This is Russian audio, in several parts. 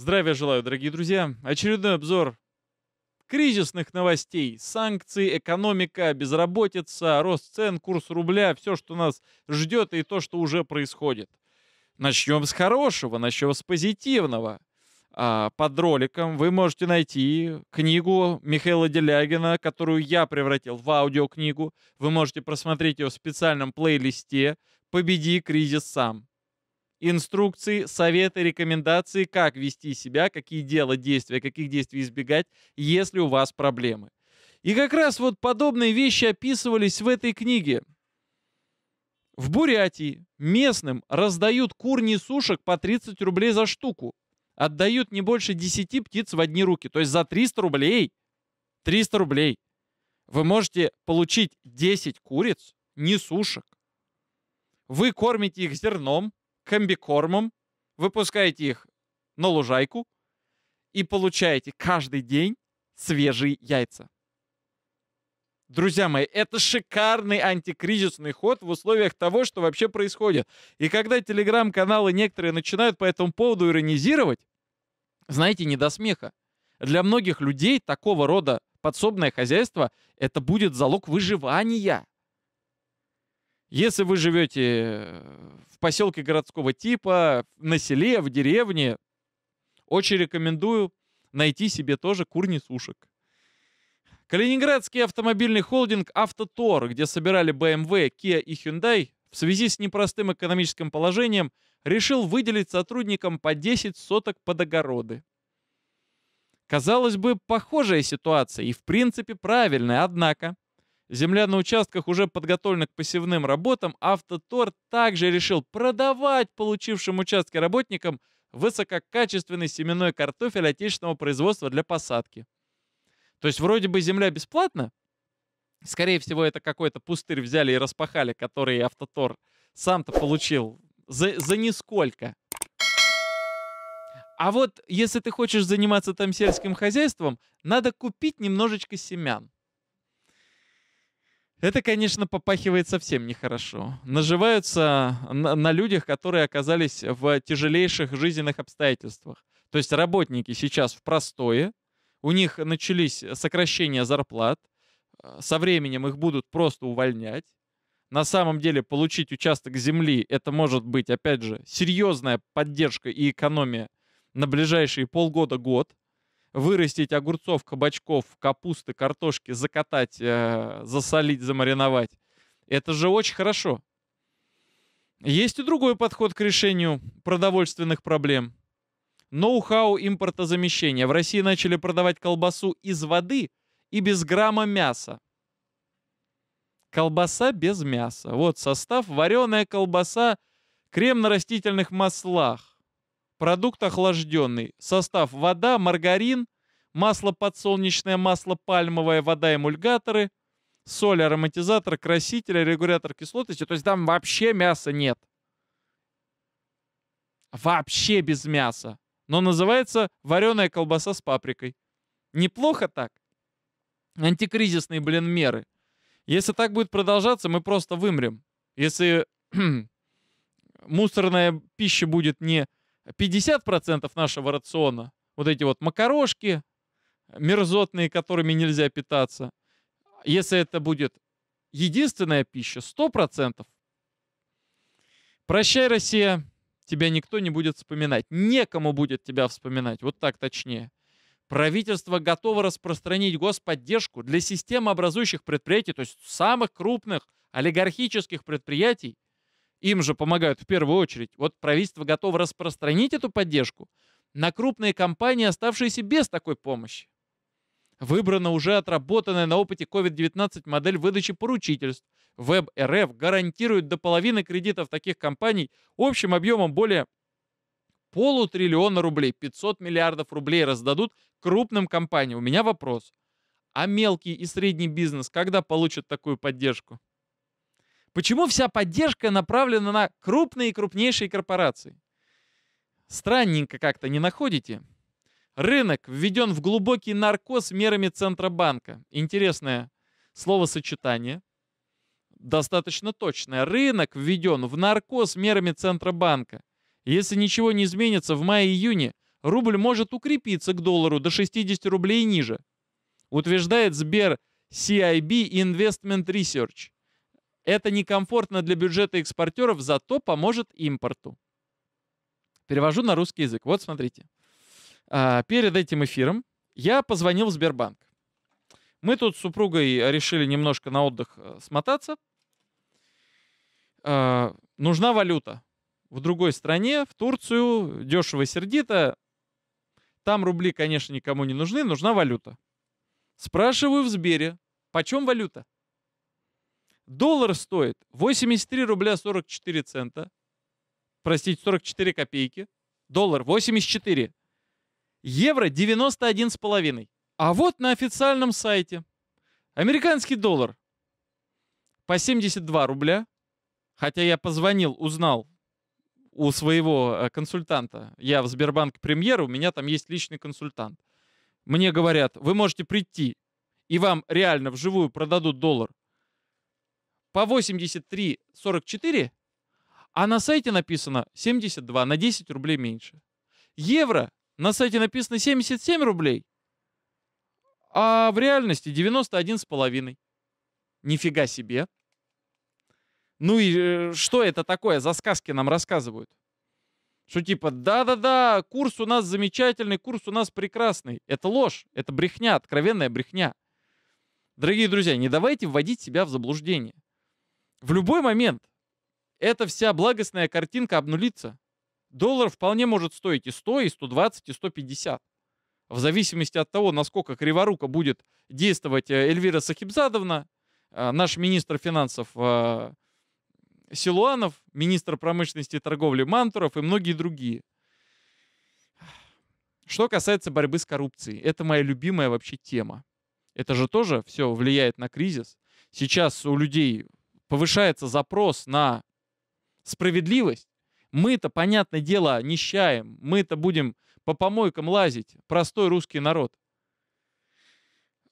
Здравия желаю, дорогие друзья. Очередной обзор кризисных новостей, санкций, экономика, безработица, рост цен, курс рубля, все, что нас ждет и то, что уже происходит. Начнем с хорошего, начнем с позитивного. А, под роликом вы можете найти книгу Михаила Делягина, которую я превратил в аудиокнигу. Вы можете просмотреть ее в специальном плейлисте «Победи кризис сам» инструкции, советы, рекомендации, как вести себя, какие делать действия, каких действий избегать, если у вас проблемы. И как раз вот подобные вещи описывались в этой книге. В Бурятии местным раздают курни сушек по 30 рублей за штуку. Отдают не больше 10 птиц в одни руки. То есть за 300 рублей. 300 рублей. Вы можете получить 10 куриц, не сушек. Вы кормите их зерном, комбикормом, выпускаете их на лужайку и получаете каждый день свежие яйца. Друзья мои, это шикарный антикризисный ход в условиях того, что вообще происходит. И когда телеграм-каналы некоторые начинают по этому поводу иронизировать, знаете, не до смеха. Для многих людей такого рода подсобное хозяйство — это будет залог выживания. Если вы живете э, в поселке городского типа, на селе, в деревне, очень рекомендую найти себе тоже курни-сушек. Калининградский автомобильный холдинг «Автотор», где собирали BMW, Kia эм и Hyundai, в связи с непростым экономическим положением решил выделить сотрудникам по 10 соток под огороды. Казалось бы, похожая ситуация и в принципе правильная, однако – Земля на участках уже подготовлена к посевным работам, автотор также решил продавать получившим участки работникам высококачественный семенной картофель отечественного производства для посадки. То есть вроде бы земля бесплатна, скорее всего это какой-то пустырь взяли и распахали, который автотор сам-то получил за, за нисколько. А вот если ты хочешь заниматься там сельским хозяйством, надо купить немножечко семян. Это, конечно, попахивает совсем нехорошо. Наживаются на, на людях, которые оказались в тяжелейших жизненных обстоятельствах. То есть работники сейчас в простое, у них начались сокращения зарплат, э, со временем их будут просто увольнять. На самом деле получить участок земли это может быть, опять же, серьезная поддержка и экономия на ближайшие полгода-год вырастить огурцов, кабачков, капусты, картошки, закатать, э, засолить, замариновать. Это же очень хорошо. Есть и другой подход к решению продовольственных проблем. Ноу-хау импортозамещения. В России начали продавать колбасу из воды и без грамма мяса. Колбаса без мяса. Вот состав. Вареная колбаса, крем на растительных маслах. Продукт охлажденный. Состав вода, маргарин, масло подсолнечное, масло пальмовое, вода эмульгаторы, соль, ароматизатор, краситель, регулятор кислотности. То есть там вообще мяса нет. Вообще без мяса. Но называется вареная колбаса с паприкой. Неплохо так. Антикризисные, блин, меры. Если так будет продолжаться, мы просто вымрем. Если мусорная пища будет не 50% нашего рациона, вот эти вот макарошки мерзотные, которыми нельзя питаться, если это будет единственная пища, 100%, прощай, Россия, тебя никто не будет вспоминать. Некому будет тебя вспоминать, вот так точнее. Правительство готово распространить господдержку для системообразующих предприятий, то есть самых крупных олигархических предприятий, им же помогают в первую очередь. Вот правительство готово распространить эту поддержку на крупные компании, оставшиеся без такой помощи. Выбрана уже отработанная на опыте COVID-19 модель выдачи поручительств. веб гарантирует до половины кредитов таких компаний общим объемом более полутриллиона рублей, 500 миллиардов рублей раздадут крупным компаниям. У меня вопрос. А мелкий и средний бизнес когда получат такую поддержку? Почему вся поддержка направлена на крупные и крупнейшие корпорации? Странненько как-то не находите? Рынок введен в глубокий наркоз мерами Центробанка. Интересное словосочетание. Достаточно точное. Рынок введен в наркоз мерами Центробанка. Если ничего не изменится в мае-июне, рубль может укрепиться к доллару до 60 рублей ниже. Утверждает Сбер CIB Investment Research. Это некомфортно для бюджета экспортеров, зато поможет импорту. Перевожу на русский язык. Вот смотрите. А, перед этим эфиром я позвонил в Сбербанк. Мы тут с супругой решили немножко на отдых э, смотаться. А, нужна валюта. В другой стране, в Турцию, дешево сердито. Там рубли, конечно, никому не нужны, нужна валюта. Спрашиваю в Сбере, почем валюта? Доллар стоит 83 рубля 44 цента. Простите, 44 копейки. Доллар 84. Евро 91,5. А вот на официальном сайте. Американский доллар по 72 рубля. Хотя я позвонил, узнал у своего э, консультанта. Я в Сбербанк премьер, у меня там есть личный консультант. Мне говорят, вы можете прийти, и вам реально вживую продадут доллар по 83,44, а на сайте написано 72, на 10 рублей меньше. Евро на сайте написано 77 рублей, а в реальности 91,5. Нифига себе. Ну и э, что это такое за сказки нам рассказывают? Что типа, да-да-да, курс у нас замечательный, курс у нас прекрасный. Это ложь, это брехня, откровенная брехня. Дорогие друзья, не давайте вводить себя в заблуждение. В любой момент эта вся благостная картинка обнулится. Доллар вполне может стоить и 100, и 120, и 150. В зависимости от того, насколько криворука будет действовать э, Эльвира Сахибзадовна, э, наш министр финансов э, Силуанов, министр промышленности и торговли Мантуров и многие другие. Что касается борьбы с коррупцией, это моя любимая вообще тема. Это же тоже все влияет на кризис. Сейчас у людей повышается запрос на справедливость, мы-то, понятное дело, нищаем, мы-то будем по помойкам лазить, простой русский народ.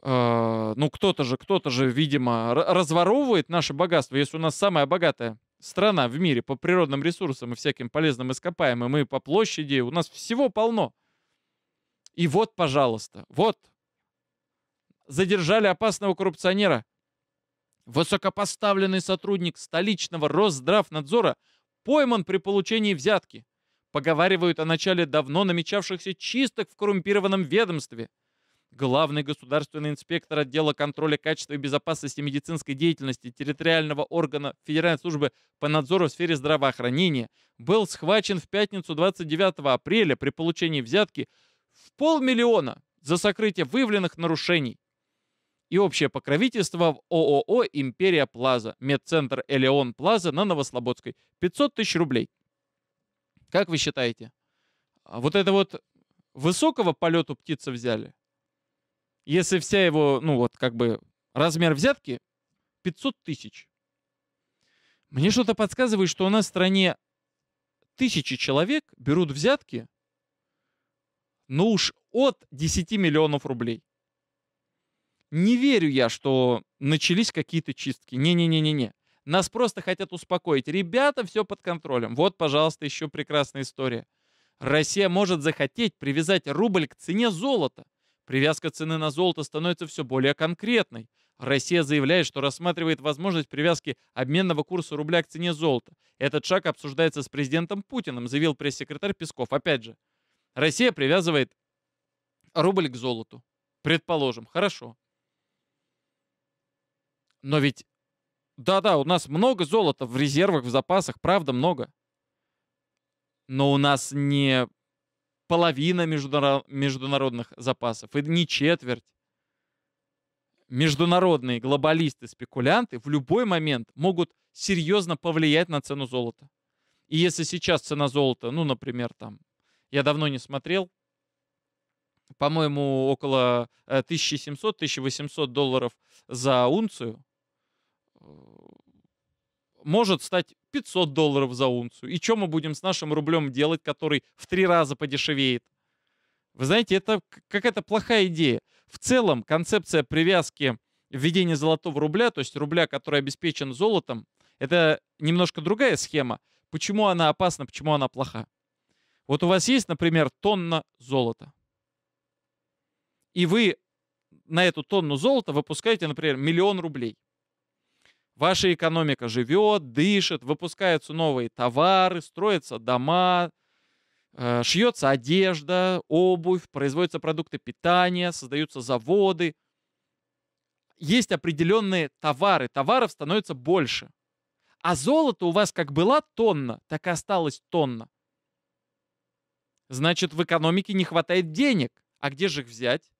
А, ну, кто-то же, кто-то же, видимо, разворовывает наше богатство, если у нас самая богатая страна в мире по природным ресурсам и всяким полезным ископаемым, и по площади, у нас всего полно. И вот, пожалуйста, вот, задержали опасного коррупционера – Высокопоставленный сотрудник столичного Росздравнадзора пойман при получении взятки. Поговаривают о начале давно намечавшихся чисток в коррумпированном ведомстве. Главный государственный инспектор отдела контроля качества и безопасности медицинской деятельности территориального органа Федеральной службы по надзору в сфере здравоохранения был схвачен в пятницу 29 апреля при получении взятки в полмиллиона за сокрытие выявленных нарушений и общее покровительство в ООО «Империя Плаза», медцентр «Элеон Плаза» на Новослободской. 500 тысяч рублей. Как вы считаете, а вот это вот высокого полету птица взяли? Если вся его, ну вот как бы размер взятки 500 тысяч. Мне что-то подсказывает, что у нас в стране тысячи человек берут взятки, ну уж от 10 миллионов рублей. Не верю я, что начались какие-то чистки. Не-не-не-не-не. Нас просто хотят успокоить. Ребята, все под контролем. Вот, пожалуйста, еще прекрасная история. Россия может захотеть привязать рубль к цене золота. Привязка цены на золото становится все более конкретной. Россия заявляет, что рассматривает возможность привязки обменного курса рубля к цене золота. Этот шаг обсуждается с президентом Путиным, заявил пресс-секретарь Песков. Опять же, Россия привязывает рубль к золоту. Предположим, хорошо. Но ведь... Да-да, у нас много золота в резервах, в запасах, правда много. Но у нас не половина международных запасов, и не четверть. Международные глобалисты-спекулянты в любой момент могут серьезно повлиять на цену золота. И если сейчас цена золота, ну, например, там, я давно не смотрел, по-моему, около 1700-1800 э, долларов за унцию, может стать 500 долларов за унцию. И что мы будем с нашим рублем делать, который в три раза подешевеет? Вы знаете, это какая-то плохая идея. В целом концепция привязки введения золотого рубля, то есть рубля, который обеспечен золотом, это немножко другая схема. Почему она опасна, почему она плоха? Вот у вас есть, например, тонна золота. И вы на эту тонну золота выпускаете, например, миллион рублей. Ваша экономика живет, дышит, выпускаются новые товары, строятся дома, э, шьется одежда, обувь, производятся продукты питания, создаются заводы. Есть определенные товары, товаров становится больше. А золото у вас как была тонна, так и осталось тонна. Значит, в экономике не хватает денег. А где же их взять?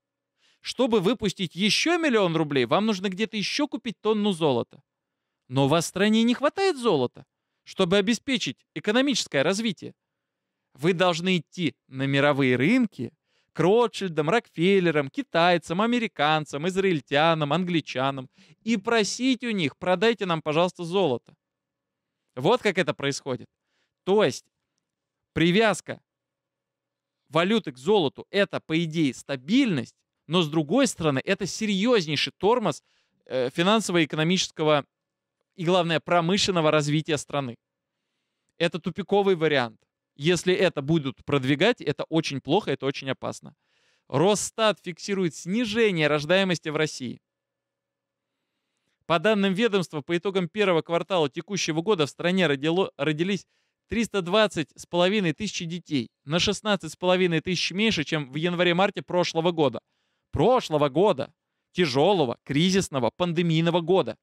Чтобы выпустить еще миллион рублей, вам нужно где-то еще купить тонну золота. Но в стране не хватает золота, чтобы обеспечить экономическое развитие. Вы должны идти на мировые рынки к Ротшильдам, Рокфеллерам, китайцам, американцам, израильтянам, англичанам и просить у них «продайте нам, пожалуйста, золото». Вот как это происходит. То есть привязка валюты к золоту – это, по идее, стабильность, но, с другой стороны, это серьезнейший тормоз э, финансово-экономического и, главное, промышленного развития страны. Это тупиковый вариант. Если это будут продвигать, это очень плохо, это очень опасно. Росстат фиксирует снижение рождаемости в России. По данным ведомства, по итогам первого квартала текущего года в стране родило, родились 320,5 тысячи детей, на 16,5 тысяч меньше, чем в январе-марте прошлого года. Прошлого года! Тяжелого, кризисного, пандемийного года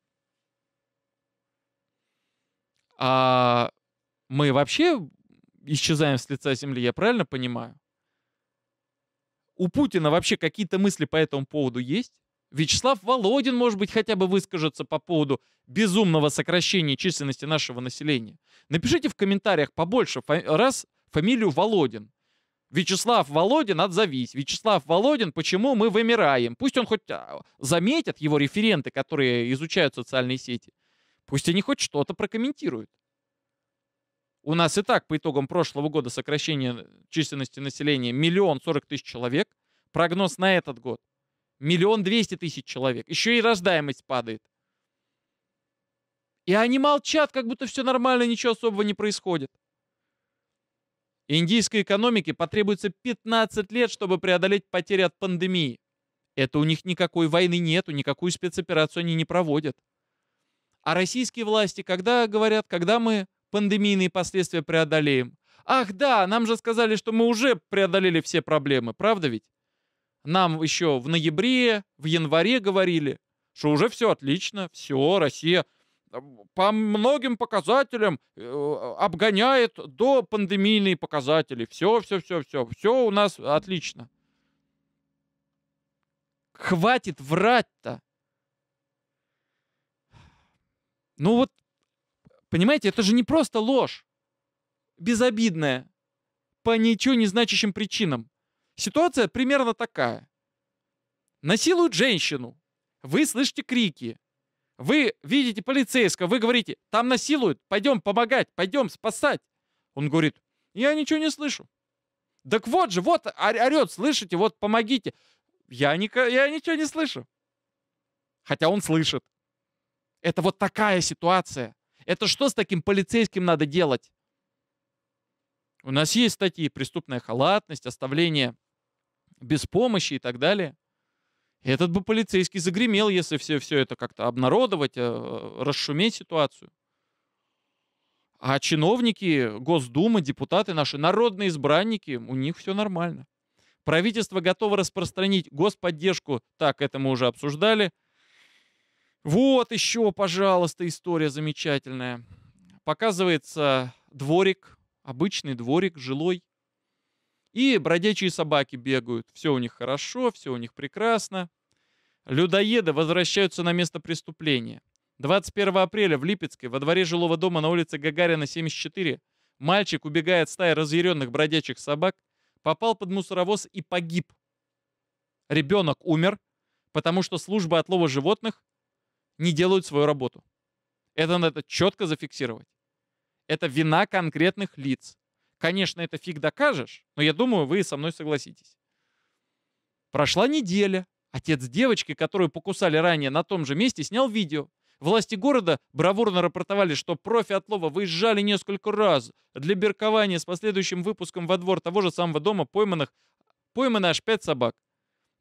а мы вообще исчезаем с лица земли, я правильно понимаю? У Путина вообще какие-то мысли по этому поводу есть? Вячеслав Володин, может быть, хотя бы выскажется по поводу безумного сокращения численности нашего населения. Напишите в комментариях побольше раз фамилию Володин. Вячеслав Володин, отзовись. Вячеслав Володин, почему мы вымираем? Пусть он хоть а, заметят его референты, которые изучают социальные сети. Пусть они хоть что-то прокомментируют. У нас и так по итогам прошлого года сокращение численности населения миллион сорок тысяч человек. Прогноз на этот год миллион двести тысяч человек. Еще и рождаемость падает. И они молчат, как будто все нормально, ничего особого не происходит. Индийской экономике потребуется 15 лет, чтобы преодолеть потери от пандемии. Это у них никакой войны нету, никакую спецоперацию они не проводят. А российские власти, когда говорят, когда мы пандемийные последствия преодолеем? Ах да, нам же сказали, что мы уже преодолели все проблемы, правда ведь? Нам еще в ноябре, в январе говорили, что уже все отлично, все, Россия э, по многим показателям э, обгоняет до пандемийные показатели. Все, все, все, все, все у нас отлично. Хватит врать-то. Ну вот, понимаете, это же не просто ложь. Безобидная. По ничего не значащим причинам. Ситуация примерно такая. Насилуют женщину. Вы слышите крики. Вы видите полицейского, вы говорите, там насилуют, пойдем помогать, пойдем спасать. Он говорит, я ничего не слышу. Так вот же, вот орет, слышите, вот помогите. Я, не, я ничего не слышу. Хотя он слышит. Это вот такая ситуация. Это что с таким полицейским надо делать? У нас есть статьи «Преступная халатность», «Оставление без помощи» и так далее. этот бы полицейский загремел, если все, все это как-то обнародовать, э, расшуметь ситуацию. А чиновники Госдумы, депутаты наши, народные избранники, у них все нормально. Правительство готово распространить господдержку, так, это мы уже обсуждали – вот еще, пожалуйста, история замечательная. Показывается дворик, обычный дворик, жилой. И бродячие собаки бегают. Все у них хорошо, все у них прекрасно. Людоеды возвращаются на место преступления. 21 апреля в Липецке, во дворе жилого дома на улице Гагарина, 74, мальчик, убегая от стаи разъяренных бродячих собак, попал под мусоровоз и погиб. Ребенок умер, потому что служба отлова животных не делают свою работу. Это надо четко зафиксировать. Это вина конкретных лиц. Конечно, это фиг докажешь, но я думаю, вы со мной согласитесь. Прошла неделя. Отец девочки, которую покусали ранее на том же месте, снял видео. Власти города бравурно рапортовали, что профи Отлова выезжали несколько раз для беркования с последующим выпуском во двор того же самого дома пойманных, пойманы аж пять собак.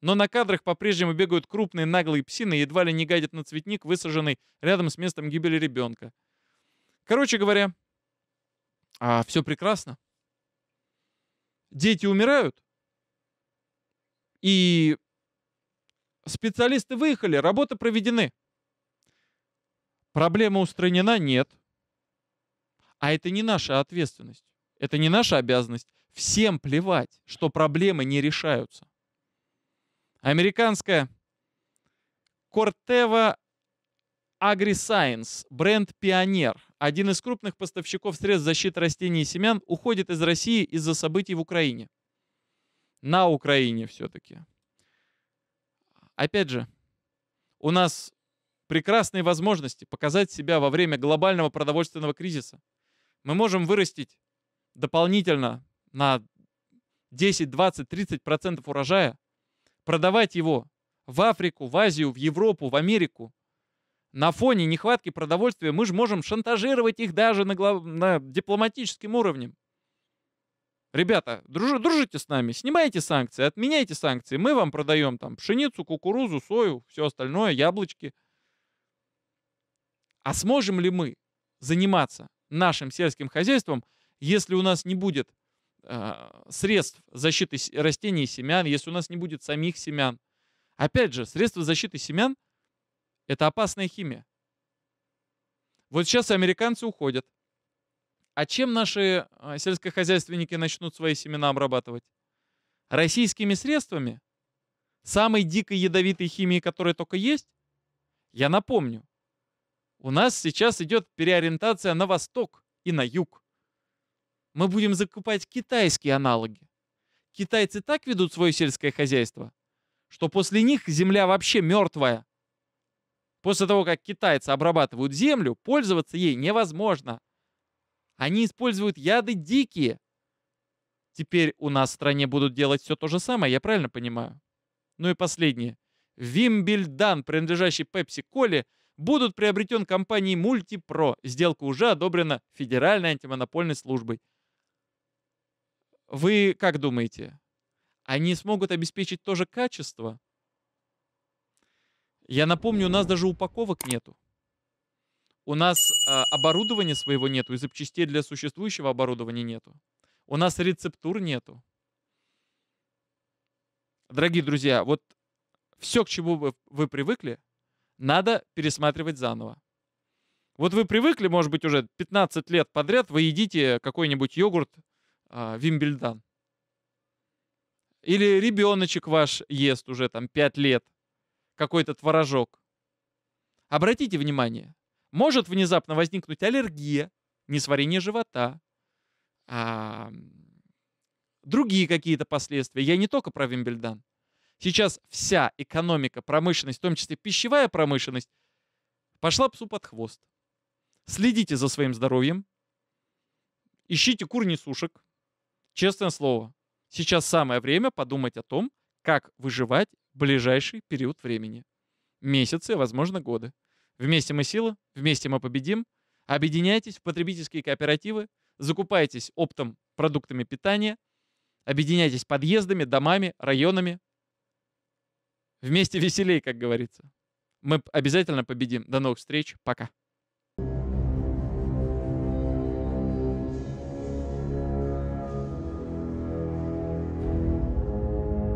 Но на кадрах по-прежнему бегают крупные наглые псины и едва ли не гадят на цветник, высаженный рядом с местом гибели ребенка. Короче говоря, а все прекрасно. Дети умирают. И специалисты выехали, работы проведены. Проблема устранена? Нет. А это не наша ответственность. Это не наша обязанность. Всем плевать, что проблемы не решаются. Американская Corteva AgriScience, бренд «Пионер», один из крупных поставщиков средств защиты растений и семян, уходит из России из-за событий в Украине. На Украине все-таки. Опять же, у нас прекрасные возможности показать себя во время глобального продовольственного кризиса. Мы можем вырастить дополнительно на 10, 20, 30 процентов урожая, продавать его в Африку, в Азию, в Европу, в Америку. На фоне нехватки продовольствия мы же можем шантажировать их даже на, глав... на дипломатическим уровне. Ребята, друж... дружите с нами, снимайте санкции, отменяйте санкции. Мы вам продаем там пшеницу, кукурузу, сою, все остальное, яблочки. А сможем ли мы заниматься нашим сельским хозяйством, если у нас не будет Э, средств защиты растений и семян, если у нас не будет самих семян. Опять же, средства защиты семян – это опасная химия. Вот сейчас американцы уходят. А чем наши э, сельскохозяйственники начнут свои семена обрабатывать? Российскими средствами? Самой дикой ядовитой химии, которая только есть? Я напомню, у нас сейчас идет переориентация на восток и на юг. Мы будем закупать китайские аналоги. Китайцы так ведут свое сельское хозяйство, что после них земля вообще мертвая. После того, как китайцы обрабатывают землю, пользоваться ей невозможно. Они используют яды дикие. Теперь у нас в стране будут делать все то же самое, я правильно понимаю? Ну и последнее. Вимбельдан, принадлежащий Пепси Коле, будут приобретен компанией Мультипро. Сделка уже одобрена Федеральной антимонопольной службой. Вы как думаете, они смогут обеспечить тоже качество? Я напомню, у нас даже упаковок нету. У нас э, оборудования своего нету, и запчастей для существующего оборудования нету. У нас рецептур нету. Дорогие друзья, вот все, к чему вы, вы привыкли, надо пересматривать заново. Вот вы привыкли, может быть, уже 15 лет подряд, вы едите какой-нибудь йогурт э, Вимбельдан. Или ребеночек ваш ест уже там 5 лет, какой-то творожок. Обратите внимание, может внезапно возникнуть аллергия, несварение живота, а, другие какие-то последствия. Я не только про Вимбельдан. Сейчас вся экономика, промышленность, в том числе пищевая промышленность, пошла псу под хвост. Следите за своим здоровьем, ищите курни сушек, Честное слово, сейчас самое время подумать о том, как выживать в ближайший период времени. Месяцы, возможно, годы. Вместе мы сила, вместе мы победим. Объединяйтесь в потребительские кооперативы, закупайтесь оптом продуктами питания, объединяйтесь подъездами, домами, районами. Вместе веселей, как говорится. Мы обязательно победим. До новых встреч. Пока.